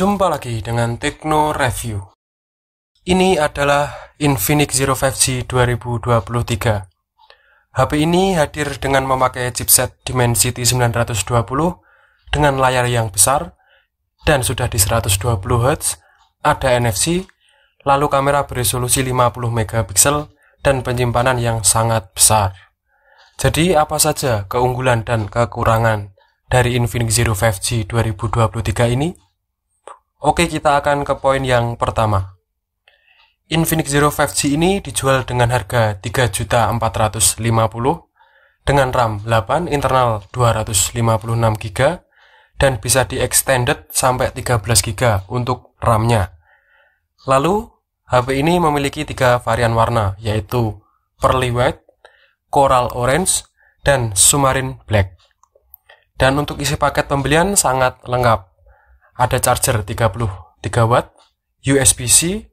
Jumpa lagi dengan Tekno Review. Ini adalah Infinix Zero 5G 2023. HP ini hadir dengan memakai chipset Dimensity 920 dengan layar yang besar dan sudah di 120 Hz, ada NFC, lalu kamera beresolusi 50 megapiksel dan penyimpanan yang sangat besar. Jadi apa saja keunggulan dan kekurangan dari Infinix Zero 5G 2023 ini? Oke, kita akan ke poin yang pertama. Infinix Zero 5G ini dijual dengan harga 3.450 dengan RAM 8 internal 256GB dan bisa di extended sampai 13GB untuk RAM-nya. Lalu, HP ini memiliki tiga varian warna, yaitu Pearly White, Coral Orange, dan Sumarin Black. Dan untuk isi paket pembelian sangat lengkap, ada charger 33 watt, USB-C,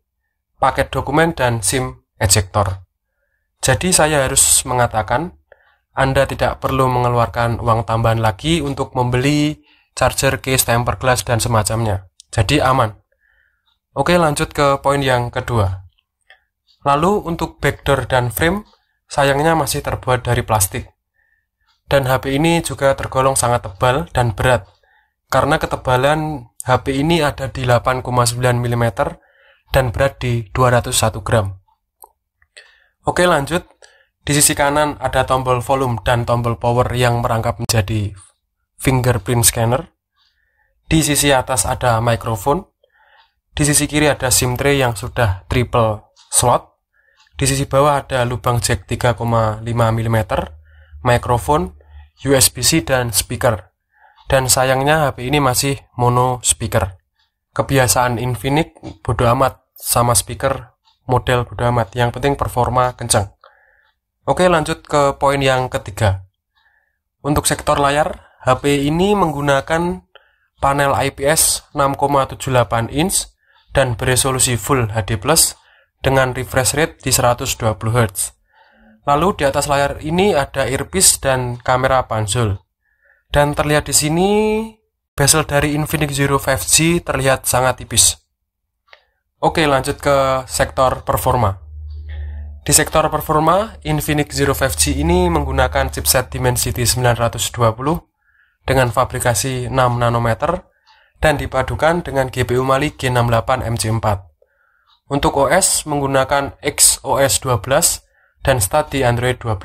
paket dokumen, dan SIM ejector. Jadi saya harus mengatakan, Anda tidak perlu mengeluarkan uang tambahan lagi untuk membeli charger case temper glass dan semacamnya. Jadi aman. Oke lanjut ke poin yang kedua. Lalu untuk backdoor dan frame, sayangnya masih terbuat dari plastik. Dan HP ini juga tergolong sangat tebal dan berat, karena ketebalan HP ini ada di 8,9 mm dan berat di 201 gram. Oke lanjut, di sisi kanan ada tombol volume dan tombol power yang merangkap menjadi fingerprint scanner. Di sisi atas ada microphone. Di sisi kiri ada SIM tray yang sudah triple slot. Di sisi bawah ada lubang jack 3,5 mm, microphone, USB-C dan speaker. Dan sayangnya HP ini masih mono speaker. Kebiasaan Infinix bodo amat sama speaker model bodo amat. Yang penting performa kencang. Oke lanjut ke poin yang ketiga. Untuk sektor layar, HP ini menggunakan panel IPS 6,78 inch dan beresolusi Full HD+, dengan refresh rate di 120 Hz. Lalu di atas layar ini ada earpiece dan kamera pansul. Dan terlihat di sini bezel dari Infinix Zero 5G terlihat sangat tipis. Oke, lanjut ke sektor performa. Di sektor performa, Infinix Zero 5G ini menggunakan chipset Dimensity 920 dengan fabrikasi 6 nanometer dan dipadukan dengan GPU Mali G68 MC4. Untuk OS menggunakan XOS 12 dan start di Android 12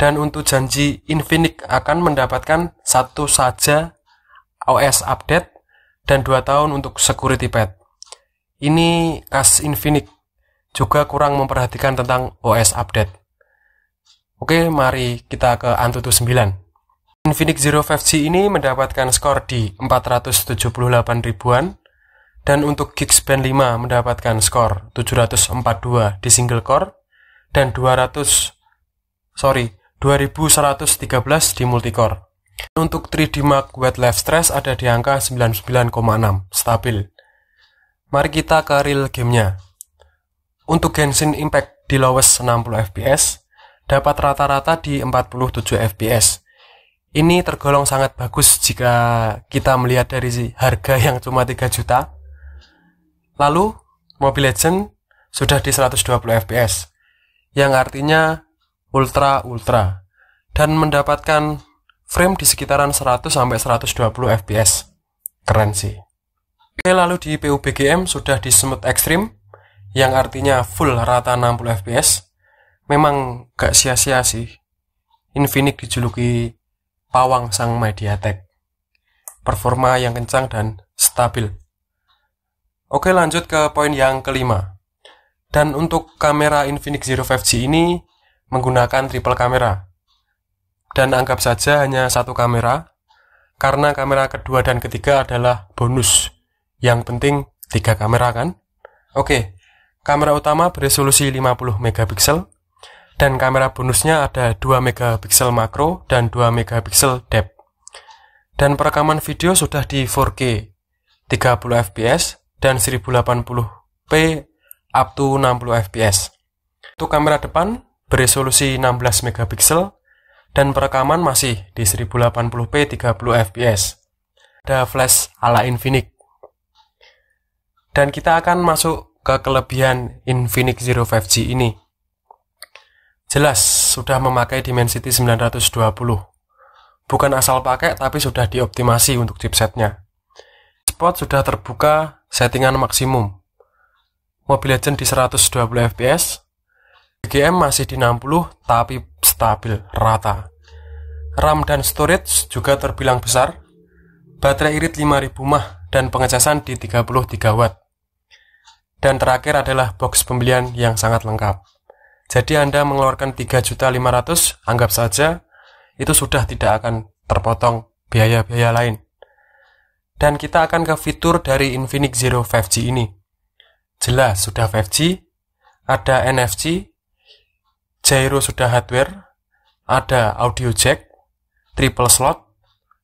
dan untuk janji Infinix akan mendapatkan satu saja OS update dan dua tahun untuk security pad. Ini kas Infinix juga kurang memperhatikan tentang OS update. Oke, mari kita ke Antutu 9. Infinix Zero 5G ini mendapatkan skor di 478 ribuan dan untuk Geekbench 5 mendapatkan skor 742 di single core dan 200 sorry 2113 di multicore. Untuk 3D Mark Wet Life Stress ada di angka 99,6, stabil. Mari kita ke real gamenya. Untuk Genshin Impact di lowest 60 fps, dapat rata-rata di 47 fps. Ini tergolong sangat bagus jika kita melihat dari harga yang cuma 3 juta. Lalu, Mobile Legends sudah di 120 fps, yang artinya ultra ultra dan mendapatkan frame di sekitaran 100 sampai 120 fps. Keren sih. Oke, lalu di PUBGM sudah di Smooth Extreme yang artinya full rata 60 fps. Memang gak sia-sia sih. Infinix dijuluki pawang sang Mediatek. Performa yang kencang dan stabil. Oke lanjut ke poin yang kelima. Dan untuk kamera Infinix Zero 5G ini menggunakan triple kamera. Dan anggap saja hanya satu kamera, karena kamera kedua dan ketiga adalah bonus. Yang penting tiga kamera kan? Oke, kamera utama beresolusi 50 megapiksel dan kamera bonusnya ada 2 megapiksel makro dan 2 megapiksel depth. Dan perekaman video sudah di 4K 30 fps dan 1080p up to 60 fps. Untuk kamera depan beresolusi 16 megapiksel dan perekaman masih di 1080p 30 fps. Ada flash ala Infinix. Dan kita akan masuk ke kelebihan Infinix Zero 5G ini. Jelas sudah memakai Dimensity 920. Bukan asal pakai tapi sudah dioptimasi untuk chipsetnya. Spot sudah terbuka settingan maksimum. Mobile Legends di 120 fps, BGM masih di 60 tapi stabil rata. RAM dan storage juga terbilang besar. Baterai irit 5000 mAh dan pengecasan di 33 watt. Dan terakhir adalah box pembelian yang sangat lengkap. Jadi Anda mengeluarkan 3.500 anggap saja itu sudah tidak akan terpotong biaya-biaya lain. Dan kita akan ke fitur dari Infinix Zero 5G ini. Jelas sudah 5G, ada NFC, gyro sudah hardware, ada audio jack, triple slot,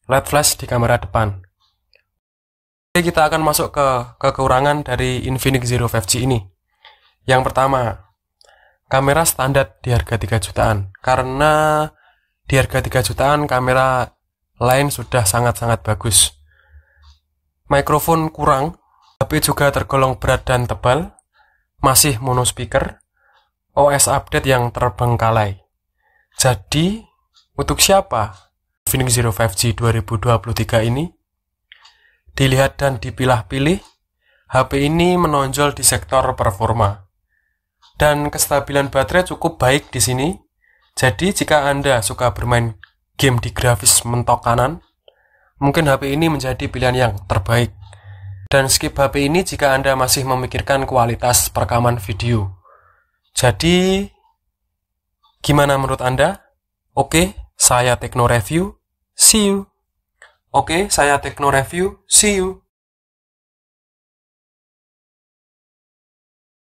LED flash di kamera depan. Oke, kita akan masuk ke kekurangan dari Infinix Zero 5G ini. Yang pertama, kamera standar di harga 3 jutaan. Karena di harga 3 jutaan kamera lain sudah sangat-sangat bagus. Mikrofon kurang, tapi juga tergolong berat dan tebal. Masih mono speaker. OS update yang terbengkalai. Jadi, untuk siapa Phoenix Zero 5G 2023 ini? Dilihat dan dipilah-pilih, HP ini menonjol di sektor performa. Dan kestabilan baterai cukup baik di sini. Jadi, jika Anda suka bermain game di grafis mentok kanan, mungkin HP ini menjadi pilihan yang terbaik. Dan skip HP ini jika Anda masih memikirkan kualitas perekaman video. Jadi, gimana menurut Anda? Oke, saya Tekno Review. See you. Oke, saya Tekno Review. See you.